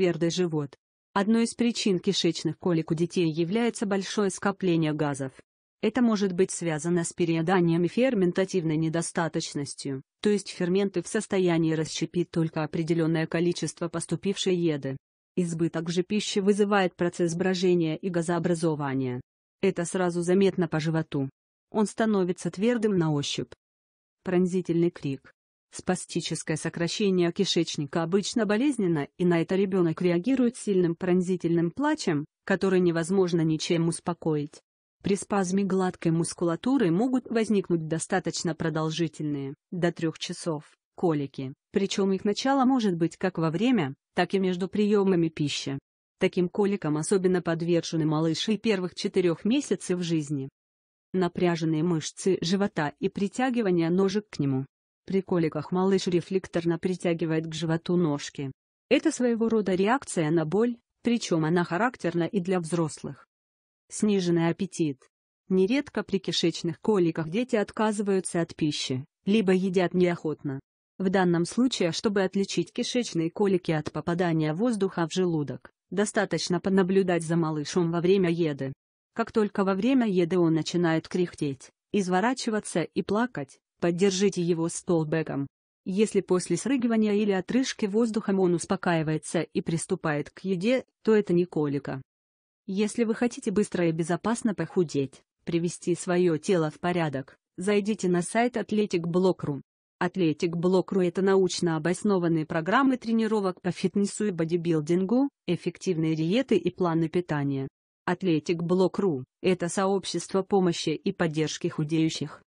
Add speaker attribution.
Speaker 1: твердый живот. Одной из причин кишечных колик у детей является большое скопление газов. Это может быть связано с перееданием и ферментативной недостаточностью, то есть ферменты в состоянии расщепить только определенное количество поступившей еды. Избыток же пищи вызывает процесс брожения и газообразования. Это сразу заметно по животу. Он становится твердым на ощупь. Пронзительный крик. Спастическое сокращение кишечника обычно болезненно, и на это ребенок реагирует сильным пронзительным плачем, который невозможно ничем успокоить. При спазме гладкой мускулатуры могут возникнуть достаточно продолжительные, до трех часов, колики, причем их начало может быть как во время, так и между приемами пищи. Таким коликам особенно подвержены малыши первых четырех месяцев жизни. Напряженные мышцы живота и притягивание ножек к нему при коликах малыш рефлекторно притягивает к животу ножки. Это своего рода реакция на боль, причем она характерна и для взрослых. Сниженный аппетит. Нередко при кишечных коликах дети отказываются от пищи, либо едят неохотно. В данном случае, чтобы отличить кишечные колики от попадания воздуха в желудок, достаточно понаблюдать за малышом во время еды. Как только во время еды он начинает кряхтеть, изворачиваться и плакать, Поддержите его столбеком. Если после срыгивания или отрыжки воздухом он успокаивается и приступает к еде, то это не колика. Если вы хотите быстро и безопасно похудеть, привести свое тело в порядок, зайдите на сайт Athletic Block.ru. Athletic Block.ru – это научно обоснованные программы тренировок по фитнесу и бодибилдингу, эффективные диеты и планы питания. Athletic Block.ru – это сообщество помощи и поддержки худеющих.